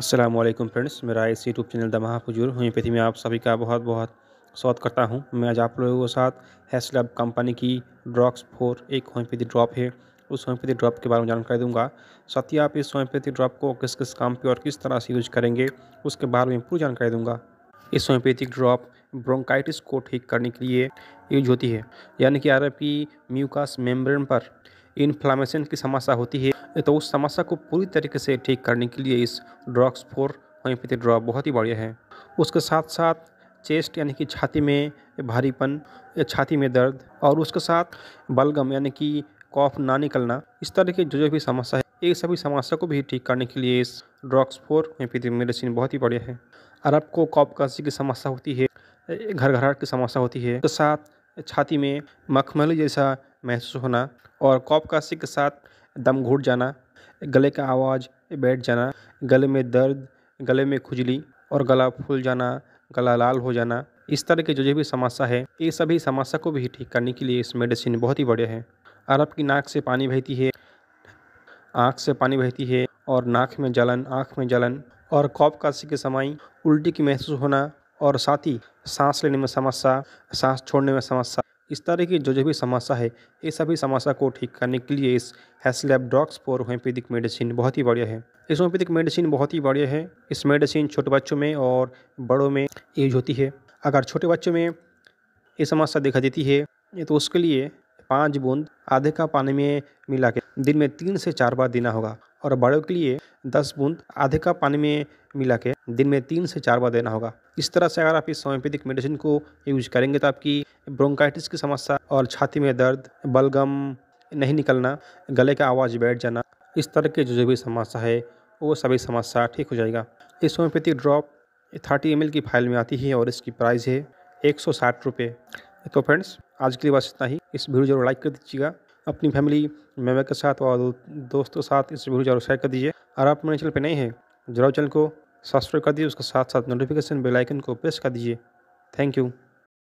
अस्सलाम वालेकुम फ्रेंड्स मेरा इस यूट्यूब चैनल दमाहा फजूर होम्योपैथी में आप सभी का बहुत बहुत स्वागत करता हूं मैं आज आप लोगों के साथ हैसलब कंपनी की ड्रॉक्स फोर एक होम्योपैथी ड्रॉप है उस होम्योपैथी ड्रॉप के बारे में जानकारी दूंगा साथ ही आप इस होम्योपैथी ड्रॉप को किस किस काम पर और किस तरह से यूज करेंगे उसके बारे में पूरी जानकारी दूंगा इस होम्योपैथिक ड्रॉप ब्रोंकाइटिस को ठीक करने के लिए यूज होती है यानी कि आर एफ म्यूकास मेम्ब्रेन पर इन्फ्लामेशन की समस्या होती है तो उस समस्या को पूरी तरीके से ठीक करने के लिए इस ड्रग्स फोर होम्योपैथी ड्रॉप बहुत ही बढ़िया है उसके साथ साथ चेस्ट यानी कि छाती में भारीपन छाती में दर्द और उसके साथ बलगम यानी कि कॉफ ना निकलना इस तरह की जो जो भी समस्या है ये सभी समस्या को भी ठीक करने के लिए इस ड्रग्स फोर होम्योपैथी मेडिसिन बहुत ही बढ़िया है और आपको कॉफ कसी की समस्या होती है घर घराहट की समस्या होती है उसके साथ छाती में मखमली जैसा महसूस होना और कॉप कासी के साथ दम घुट जाना गले का आवाज़ बैठ जाना गले में दर्द गले में खुजली और गला फूल जाना गला लाल हो जाना इस तरह के जो जो भी समस्या है ये सभी समस्या को भी ठीक करने के लिए इस मेडिसिन बहुत ही बढ़िया है और आपकी नाक से पानी बहती है आँख से पानी बहती है और नाक में जलन आँख में जलन और कॉप कासी के समय उल्टी की महसूस होना और साथ ही सांस लेने में समस्या सांस छोड़ने में समस्या इस तरह की जो जो भी समस्या है ये सभी समस्या को ठीक करने के लिए इस Haslab Drox four homeopathic medicine बहुत ही बढ़िया है इस होम्योपैथिक मेडिसिन बहुत ही बढ़िया है इस मेडिसिन छोटे बच्चों में और बड़ों में यूज होती है अगर छोटे बच्चों में ये समस्या दिखा देती है तो उसके लिए पाँच बूंद आधे का पानी में मिला के दिन में तीन से चार बार देना होगा और बड़ों के लिए दस बूंद आधे कप पानी में मिला के दिन में तीन से चार बार देना होगा इस तरह से अगर आप इस होम्योपैथिक मेडिसिन को यूज करेंगे तो आपकी ब्रोंकाइटिस की समस्या और छाती में दर्द बलगम नहीं निकलना गले का आवाज़ बैठ जाना इस तरह की जो जो भी समस्या है वो सभी समस्या ठीक हो जाएगा इस होम्योपैथिक ड्रॉप थर्टी एम की फाइल में आती है और इसकी प्राइस है एक सौ तो फ्रेंड्स आज के लिए बस इतना ही इस वीडियो जरूर लाइक कर दीजिएगा अपनी फैमिली मेम्बर के साथ और दोस्तों साथ इस वीडियो जरूर शेयर कर दीजिए और आप मेरे चैनल पर नए हैं जरूर चैनल को सब्सक्राइब कर दीजिए उसके साथ साथ नोटिफिकेशन बेलाइकन को प्रेस कर दीजिए थैंक यू